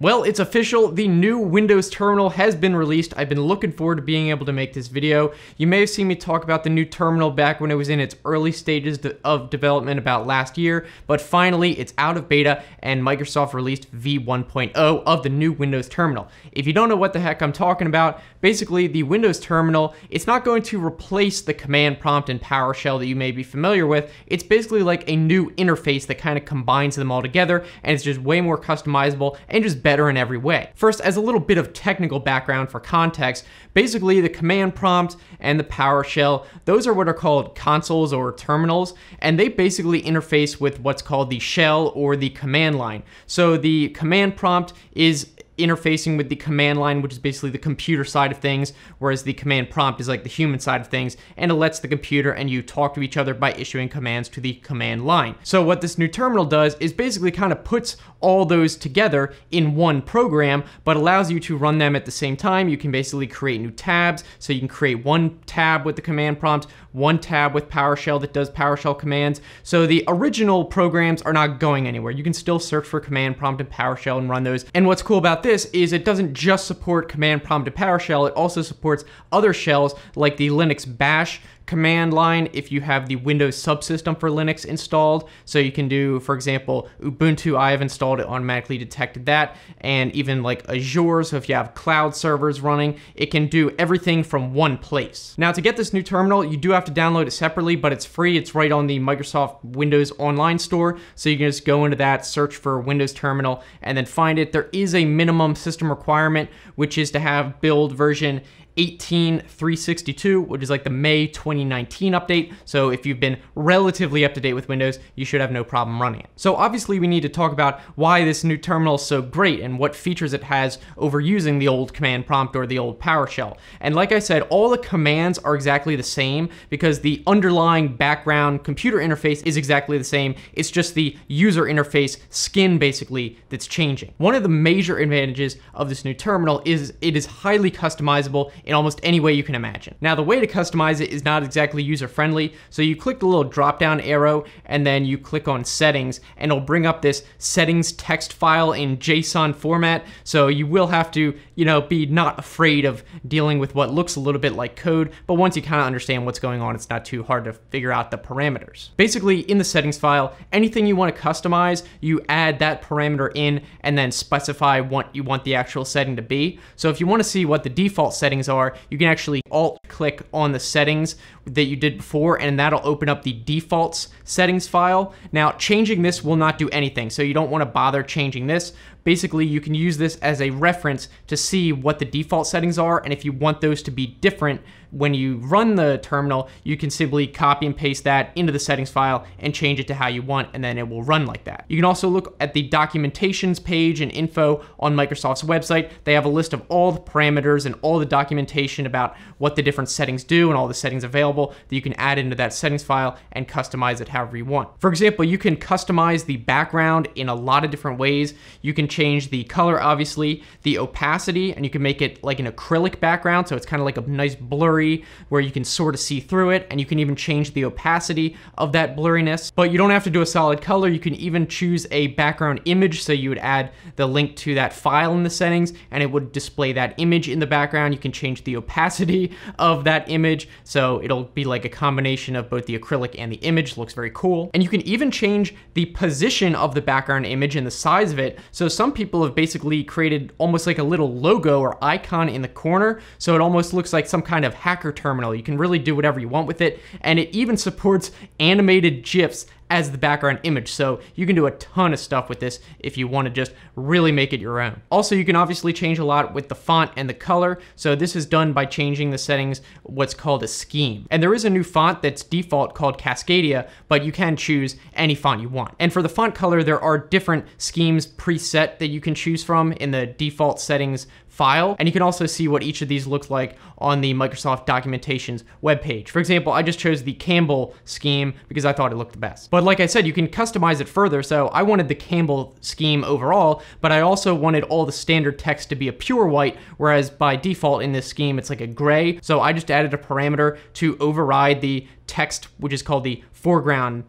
Well, it's official. The new Windows terminal has been released. I've been looking forward to being able to make this video. You may have seen me talk about the new terminal back when it was in its early stages of development about last year, but finally it's out of beta and Microsoft released V1.0 of the new Windows terminal. If you don't know what the heck I'm talking about, basically the Windows terminal, it's not going to replace the command prompt and PowerShell that you may be familiar with. It's basically like a new interface that kind of combines them all together and it's just way more customizable and just better in every way. First, as a little bit of technical background for context, basically the command prompt and the PowerShell, those are what are called consoles or terminals, and they basically interface with what's called the shell or the command line. So the command prompt is interfacing with the command line, which is basically the computer side of things, whereas the command prompt is like the human side of things, and it lets the computer and you talk to each other by issuing commands to the command line. So what this new terminal does is basically kind of puts all those together in one program, but allows you to run them at the same time. You can basically create new tabs, so you can create one tab with the command prompt, one tab with PowerShell that does PowerShell commands. So the original programs are not going anywhere. You can still search for command prompt and PowerShell and run those. And what's cool about this this is it doesn't just support command prompt to PowerShell, it also supports other shells like the Linux bash command line if you have the Windows subsystem for Linux installed. So you can do, for example, Ubuntu, I have installed it, automatically detected that, and even like Azure, so if you have cloud servers running, it can do everything from one place. Now to get this new terminal, you do have to download it separately, but it's free. It's right on the Microsoft Windows Online Store. So you can just go into that, search for Windows Terminal, and then find it. There is a minimum system requirement, which is to have build version 18362, which is like the May 2019 update. So if you've been relatively up to date with Windows, you should have no problem running it. So obviously we need to talk about why this new terminal is so great and what features it has over using the old command prompt or the old PowerShell. And like I said, all the commands are exactly the same because the underlying background computer interface is exactly the same. It's just the user interface skin basically that's changing. One of the major advantages of this new terminal is it is highly customizable in almost any way you can imagine. Now the way to customize it is not exactly user friendly, so you click the little drop down arrow and then you click on settings and it'll bring up this settings text file in JSON format, so you will have to, you know, be not afraid of dealing with what looks a little bit like code, but once you kind of understand what's going on, it's not too hard to figure out the parameters. Basically, in the settings file, anything you want to customize, you add that parameter in and then specify what you want the actual setting to be. So if you want to see what the default settings are, are, you can actually alt click on the settings that you did before and that'll open up the defaults settings file. Now changing this will not do anything, so you don't wanna bother changing this, Basically, you can use this as a reference to see what the default settings are, and if you want those to be different when you run the terminal, you can simply copy and paste that into the settings file and change it to how you want, and then it will run like that. You can also look at the documentations page and info on Microsoft's website. They have a list of all the parameters and all the documentation about what the different settings do and all the settings available that you can add into that settings file and customize it however you want. For example, you can customize the background in a lot of different ways. You can change the color, obviously, the opacity, and you can make it like an acrylic background, so it's kind of like a nice blurry where you can sort of see through it, and you can even change the opacity of that blurriness. But you don't have to do a solid color, you can even choose a background image, so you would add the link to that file in the settings, and it would display that image in the background. You can change the opacity of that image, so it'll be like a combination of both the acrylic and the image, looks very cool. And you can even change the position of the background image and the size of it, so some some people have basically created almost like a little logo or icon in the corner, so it almost looks like some kind of hacker terminal. You can really do whatever you want with it, and it even supports animated GIFs as the background image. So you can do a ton of stuff with this if you wanna just really make it your own. Also, you can obviously change a lot with the font and the color. So this is done by changing the settings, what's called a scheme. And there is a new font that's default called Cascadia, but you can choose any font you want. And for the font color, there are different schemes preset that you can choose from in the default settings file. And you can also see what each of these looks like on the Microsoft documentation's webpage. For example, I just chose the Campbell scheme because I thought it looked the best. But like I said, you can customize it further. So I wanted the Campbell scheme overall, but I also wanted all the standard text to be a pure white, whereas by default in this scheme, it's like a gray. So I just added a parameter to override the text, which is called the foreground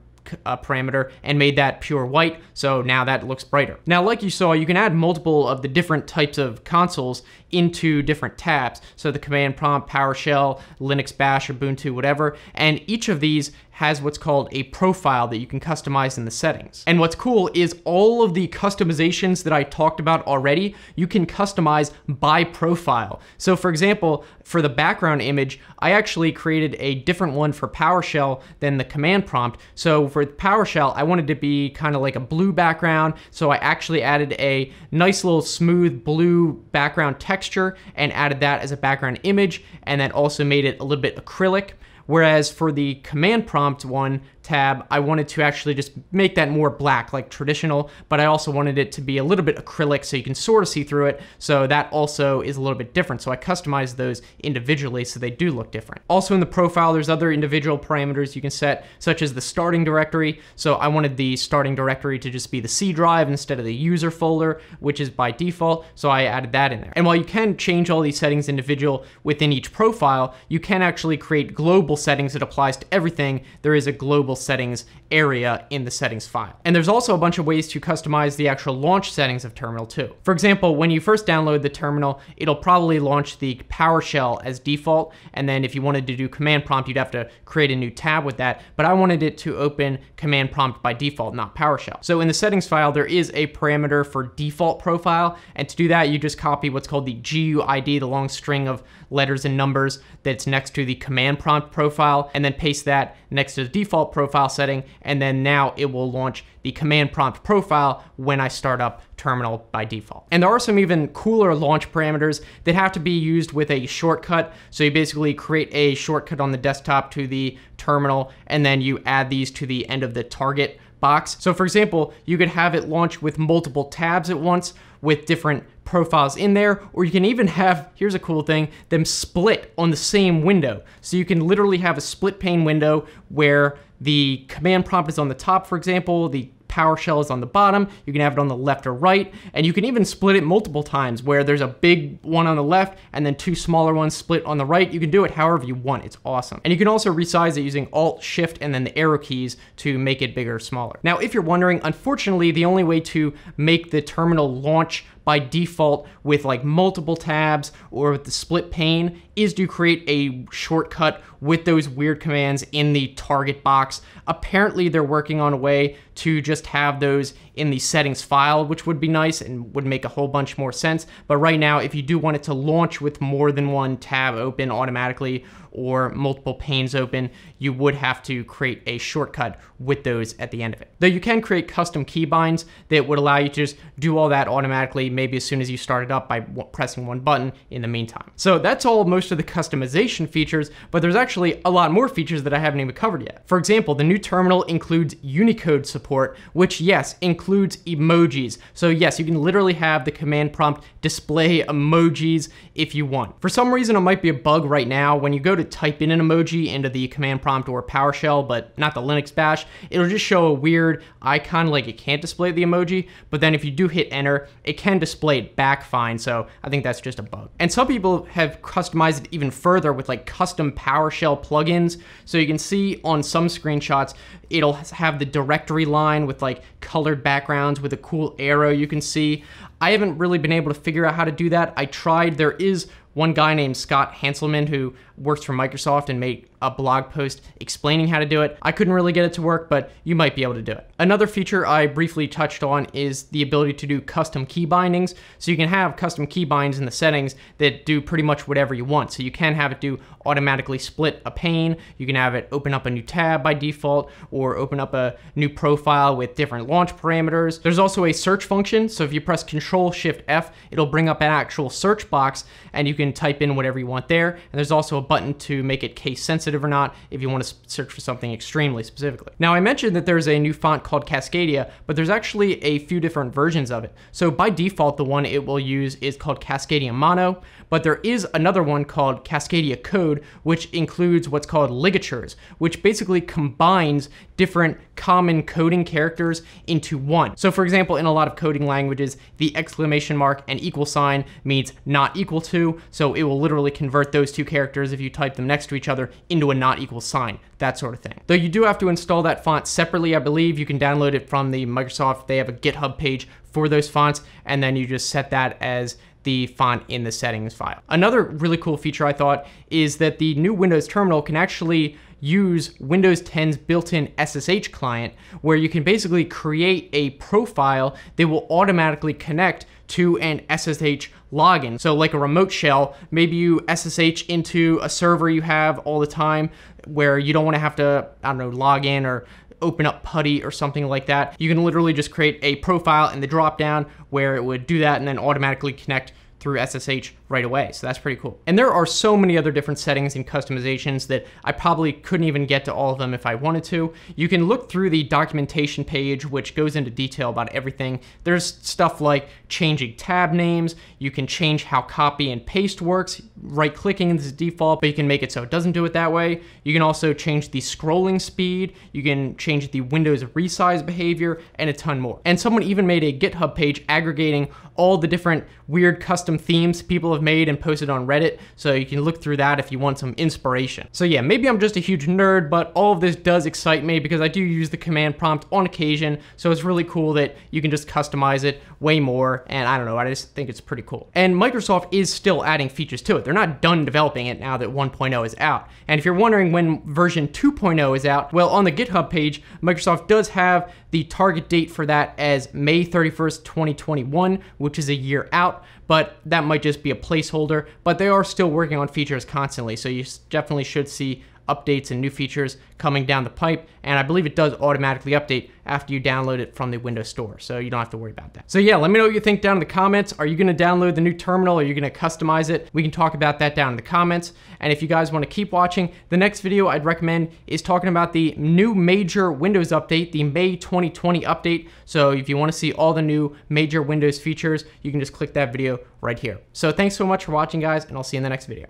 uh, parameter and made that pure white, so now that looks brighter. Now, like you saw, you can add multiple of the different types of consoles into different tabs. So the command prompt, PowerShell, Linux Bash, Ubuntu, whatever, and each of these has what's called a profile that you can customize in the settings. And what's cool is all of the customizations that I talked about already, you can customize by profile. So for example, for the background image, I actually created a different one for PowerShell than the command prompt. So for PowerShell, I wanted to be kind of like a blue background. So I actually added a nice little smooth blue background texture and added that as a background image and then also made it a little bit acrylic. Whereas for the command prompt one, tab, I wanted to actually just make that more black, like traditional, but I also wanted it to be a little bit acrylic so you can sort of see through it. So that also is a little bit different. So I customized those individually so they do look different. Also in the profile, there's other individual parameters you can set, such as the starting directory. So I wanted the starting directory to just be the C drive instead of the user folder, which is by default. So I added that in there. And while you can change all these settings individual within each profile, you can actually create global settings that applies to everything. There is a global settings area in the settings file. And there's also a bunch of ways to customize the actual launch settings of Terminal 2. For example, when you first download the terminal, it'll probably launch the PowerShell as default, and then if you wanted to do command prompt, you'd have to create a new tab with that, but I wanted it to open command prompt by default, not PowerShell. So in the settings file, there is a parameter for default profile, and to do that, you just copy what's called the GUID, the long string of letters and numbers that's next to the command prompt profile, and then paste that next to the default profile profile setting, and then now it will launch the command prompt profile when I start up terminal by default. And there are some even cooler launch parameters that have to be used with a shortcut. So you basically create a shortcut on the desktop to the terminal, and then you add these to the end of the target box. So for example, you could have it launch with multiple tabs at once with different profiles in there, or you can even have, here's a cool thing, them split on the same window. So you can literally have a split pane window where the command prompt is on the top, for example, the PowerShell is on the bottom, you can have it on the left or right, and you can even split it multiple times where there's a big one on the left and then two smaller ones split on the right. You can do it however you want, it's awesome. And you can also resize it using Alt, Shift, and then the arrow keys to make it bigger or smaller. Now, if you're wondering, unfortunately, the only way to make the terminal launch by default with like multiple tabs or with the split pane is to create a shortcut with those weird commands in the target box. Apparently they're working on a way to just have those in the settings file, which would be nice and would make a whole bunch more sense. But right now, if you do want it to launch with more than one tab open automatically or multiple panes open, you would have to create a shortcut with those at the end of it. Though you can create custom keybinds that would allow you to just do all that automatically, maybe as soon as you start it up by pressing one button in the meantime. So that's all most of the customization features, but there's actually a lot more features that I haven't even covered yet. For example, the new terminal includes Unicode support, which yes, includes emojis. So yes, you can literally have the command prompt display emojis if you want. For some reason, it might be a bug right now. When you go to type in an emoji into the command prompt or PowerShell, but not the Linux bash, it'll just show a weird icon like it can't display the emoji, but then if you do hit enter, it can display it back fine, so I think that's just a bug. And some people have customized it even further with like custom PowerShell plugins, so you can see on some screenshots, it'll have the directory line with like colored backgrounds with a cool arrow you can see. I haven't really been able to figure out how to do that. I tried, there is one guy named Scott Hanselman who works for Microsoft and made a blog post explaining how to do it. I couldn't really get it to work, but you might be able to do it. Another feature I briefly touched on is the ability to do custom key bindings. So you can have custom key binds in the settings that do pretty much whatever you want. So you can have it do automatically split a pane. You can have it open up a new tab by default or open up a new profile with different launch parameters. There's also a search function. So if you press Control Shift F, it'll bring up an actual search box and you can type in whatever you want there. And there's also a button to make it case sensitive sensitive or not if you want to search for something extremely specifically. Now I mentioned that there's a new font called Cascadia, but there's actually a few different versions of it. So by default, the one it will use is called Cascadia Mono, but there is another one called Cascadia Code, which includes what's called ligatures, which basically combines different common coding characters into one. So for example, in a lot of coding languages, the exclamation mark and equal sign means not equal to, so it will literally convert those two characters if you type them next to each other in into a not equal sign, that sort of thing. Though you do have to install that font separately, I believe. You can download it from the Microsoft, they have a GitHub page for those fonts, and then you just set that as the font in the settings file. Another really cool feature I thought is that the new Windows terminal can actually use Windows 10's built-in SSH client where you can basically create a profile that will automatically connect to an SSH login. So like a remote shell, maybe you SSH into a server you have all the time where you don't want to have to, I don't know, log in or open up putty or something like that. You can literally just create a profile in the dropdown where it would do that and then automatically connect through SSH right away. So that's pretty cool. And there are so many other different settings and customizations that I probably couldn't even get to all of them if I wanted to. You can look through the documentation page, which goes into detail about everything. There's stuff like changing tab names. You can change how copy and paste works. Right clicking is default, but you can make it so it doesn't do it that way. You can also change the scrolling speed. You can change the Windows resize behavior and a ton more. And someone even made a GitHub page aggregating all the different weird custom custom themes people have made and posted on Reddit, so you can look through that if you want some inspiration. So yeah, maybe I'm just a huge nerd, but all of this does excite me because I do use the command prompt on occasion, so it's really cool that you can just customize it way more, and I don't know, I just think it's pretty cool. And Microsoft is still adding features to it. They're not done developing it now that 1.0 is out. And if you're wondering when version 2.0 is out, well, on the GitHub page, Microsoft does have the target date for that as May 31st, 2021, which is a year out but that might just be a placeholder. But they are still working on features constantly, so you definitely should see updates and new features coming down the pipe. And I believe it does automatically update after you download it from the Windows Store. So you don't have to worry about that. So yeah, let me know what you think down in the comments. Are you gonna download the new terminal? Are you gonna customize it? We can talk about that down in the comments. And if you guys wanna keep watching, the next video I'd recommend is talking about the new major Windows update, the May 2020 update. So if you wanna see all the new major Windows features, you can just click that video right here. So thanks so much for watching guys, and I'll see you in the next video.